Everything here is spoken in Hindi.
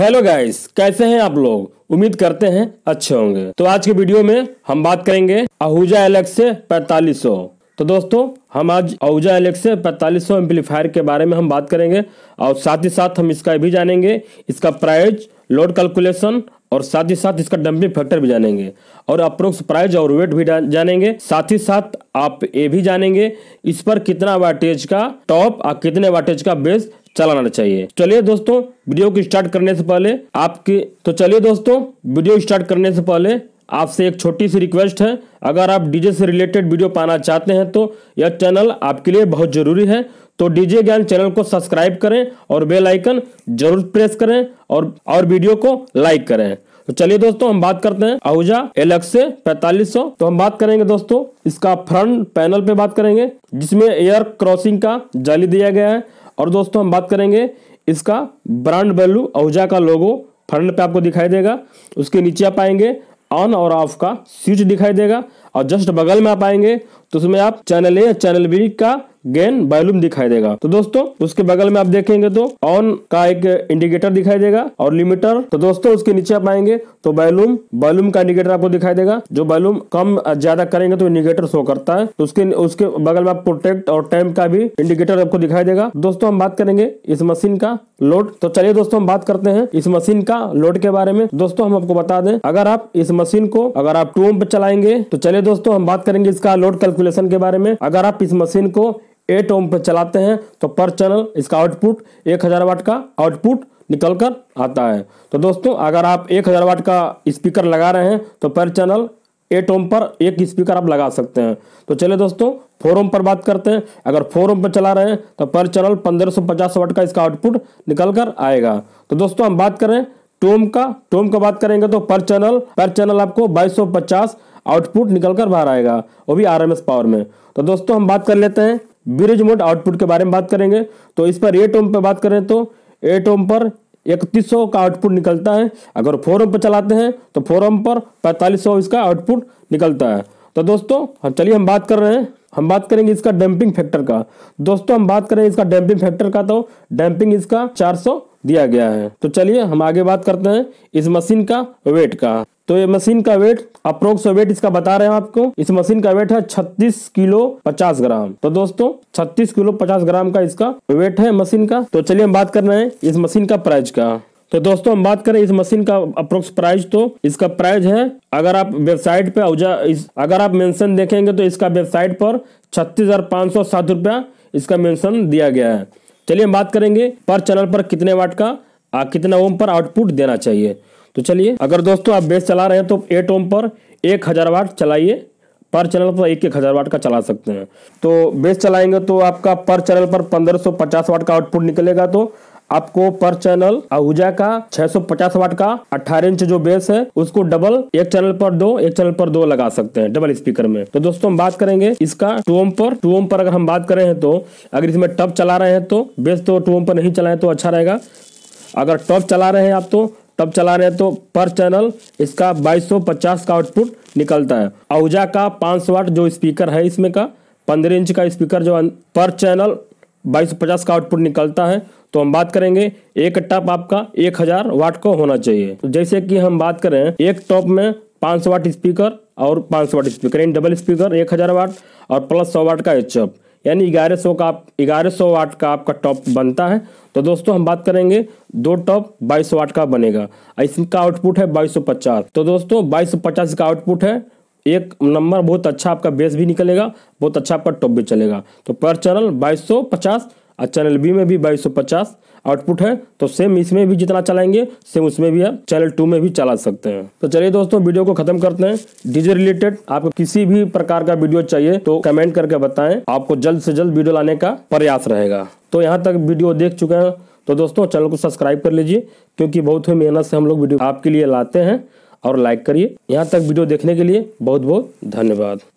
हेलो गाइस कैसे हैं आप लोग उम्मीद करते हैं अच्छे होंगे तो आज के वीडियो में हम बात करेंगे आहूजा एलेक्स से पैंतालीस तो दोस्तों हम आज आहूजा एलेक्स से पैतालीस सौ एम्पलीफायर के बारे में हम बात करेंगे और साथ ही साथ हम इसका भी जानेंगे इसका प्राइज लोड कैलकुलेशन और साथ ही साथ इसका डंपिंग फैक्टर भी जानेंगे और अप्रोक्स प्राइज और वेट भी जानेंगे साथ ही साथ आप ये भी जानेंगे इस पर कितना वाटेज का टॉप और कितने वाटेज का बेस चलाना चाहिए चलिए दोस्तों वीडियो को स्टार्ट करने से पहले आपके तो चलिए दोस्तों वीडियो स्टार्ट करने से पहले आपसे एक छोटी सी रिक्वेस्ट है अगर आप डीजे से रिलेटेड वीडियो पाना चाहते हैं तो यह चैनल आपके लिए बहुत जरूरी है तो डीजे ज्ञान चैनल को सब्सक्राइब करें और बेल आइकन जरूर प्रेस करें और और वीडियो को लाइक करें तो चलिए दोस्तों हम बात करते हैं आहूजा एलक्स से पैंतालीस तो हम बात करेंगे दोस्तों इसका फ्रंट पैनल पे बात करेंगे जिसमें एयर क्रॉसिंग का जाली दिया गया है और दोस्तों हम बात करेंगे इसका ब्रांड वैल्यू अहुजा का लोगो फ्रंट पे आपको दिखाई देगा उसके नीचे आप आएंगे ऑन और ऑफ का स्विच दिखाई देगा और जस्ट बगल में आप आएंगे तो उसमें आप चैनल ए चैनल बी का गेन बैलूम दिखाई देगा तो दोस्तों उसके बगल में आप देखेंगे तो ऑन का एक इंडिकेटर दिखाई देगा और लिमिटर तो दोस्तों उसके नीचे आप आएंगे तो बैलूम बैलूम का इंडिकेटर आपको दिखाई देगा जो बैलूम कम ज्यादा करेंगे तो इंडिकेटर शो करता है तो उसके उसके बगल में आप प्रोटेक्ट और टाइम का भी इंडिकेटर आपको दिखाई देगा दोस्तों हम बात करेंगे इस मशीन का लोड तो चलिए दोस्तों हम बात करते हैं इस मशीन का लोड के बारे में दोस्तों हम आपको बता दें अगर आप इस मशीन को अगर आप टू ओम पे चलाएंगे तो चलिए दोस्तों हम बात करेंगे इसका लोड कैलकुलेशन के बारे में अगर आप इस मशीन को एट ओम पे चलाते हैं तो पर चैनल इसका आउटपुट एक हजार वाट का आउटपुट निकल कर आता है तो दोस्तों अगर आप एक हजार वाट का स्पीकर लगा रहे हैं तो पर चैनल एट ओम पर एक स्पीकर आप लगा सकते हैं तो चले दोस्तों फोर ओम पर बात करते हैं अगर फोर ओम पर चला रहे हैं तो पर चैनल 1550 वाट का इसका आउटपुट निकल कर आएगा तो दोस्तों हम बात करें टोम का टोम का बात करेंगे तो पर चैनल पर चैनल आपको 2250 आउटपुट निकल कर बाहर आएगा वो भी आरएमएस पावर में तो दोस्तों हम बात कर लेते हैं ब्रिज मोड आउटपुट के बारे में बात करेंगे तो इस पर एट ओम पर बात करें तो एट ओम पर इकतीस का आउटपुट निकलता है अगर फोरम पर चलाते हैं तो फोरम पर पैंतालीस इसका आउटपुट निकलता है तो दोस्तों हाँ, चलिए हम बात कर रहे हैं हम बात करेंगे इसका डैम्पिंग फैक्टर का दोस्तों हम बात करें इसका डैम्पिंग फैक्टर का तो डैम्पिंग इसका 400 दिया गया है तो चलिए हम आगे बात करते हैं इस मशीन का वेट का तो ये मशीन का वेट अप्रोक्स वेट इसका बता रहे हैं आपको इस मशीन का वेट है 36 किलो 50 ग्राम तो दोस्तों 36 किलो 50 ग्राम का इसका वेट है मशीन का तो चलिए हम बात कर रहे हैं इस मशीन का प्राइस का तो दोस्तों हम बात करें इस मशीन का अप्रोक्स प्राइस तो इसका प्राइस है अगर आप वेबसाइट पे औजा इस अगर आप मेंशन देखेंगे तो इसका वेबसाइट पर छत्तीस हजार सौ सात रुपया इसका मेंशन दिया गया है चलिए हम बात करेंगे पर चैनल पर कितने वाट का आ, कितना ओम पर आउटपुट देना चाहिए तो चलिए अगर दोस्तों आप बेस चला रहे हैं तो एट ओम पर एक हज़ार वाट चलाइए पर चैनल पर एक एक हज़ार वाट का चला सकते हैं तो बेस चलाएंगे तो आपका पर चैनल पर 1550 वाट का आउटपुट निकलेगा तो आपको पर चैनल आहूजा का 650 वाट का 18 इंच जो बेस है उसको डबल एक चैनल पर दो एक चैनल पर दो लगा सकते हैं डबल स्पीकर में तो दोस्तों हम बात करेंगे इसका टू ओम पर टू ओम पर अगर हम बात करें तो अगर इसमें टप चला रहे हैं तो बेस तो टू ओम पर नहीं चलाए तो अच्छा रहेगा अगर टॉप चला रहे हैं आप तो तब चला रहे तो पर चैनल इसका 2250 का आउटपुट निकलता है औजा का 500 वाट जो स्पीकर है इसमें का 15 इंच का स्पीकर जो पर चैनल 2250 का आउटपुट निकलता है तो हम बात करेंगे एक टॉप आपका 1000 वाट को होना चाहिए तो जैसे कि हम बात करें एक टॉप में 500 वाट स्पीकर और 500 watt speaker in double speaker 1000 watt और प्लस 100 वाट का एच यानी 1100 का ग्यारह सौ वाट का आपका टॉप बनता है तो दोस्तों हम बात करेंगे दो टॉप 2200 वाट का बनेगा इसका आउटपुट है 2250 तो दोस्तों 2250 का आउटपुट है एक नंबर बहुत अच्छा आपका बेस भी निकलेगा बहुत अच्छा आपका टॉप भी चलेगा तो पर चैनल पचास और चैनल बी में भी बाईस आउटपुट है तो सेम इसमें भी जितना चलाएंगे सेम उसमें भी आप चैनल टू में भी चला सकते हैं तो चलिए दोस्तों वीडियो को खत्म करते हैं डीजे रिलेटेड आपको किसी भी प्रकार का वीडियो चाहिए तो कमेंट करके बताएं आपको जल्द से जल्द वीडियो लाने का प्रयास रहेगा तो यहाँ तक वीडियो देख चुके हैं तो दोस्तों चैनल को सब्सक्राइब कर लीजिए क्योंकि बहुत ही मेहनत से हम लोग वीडियो आपके लिए लाते हैं और लाइक करिए यहाँ तक वीडियो देखने के लिए बहुत बहुत धन्यवाद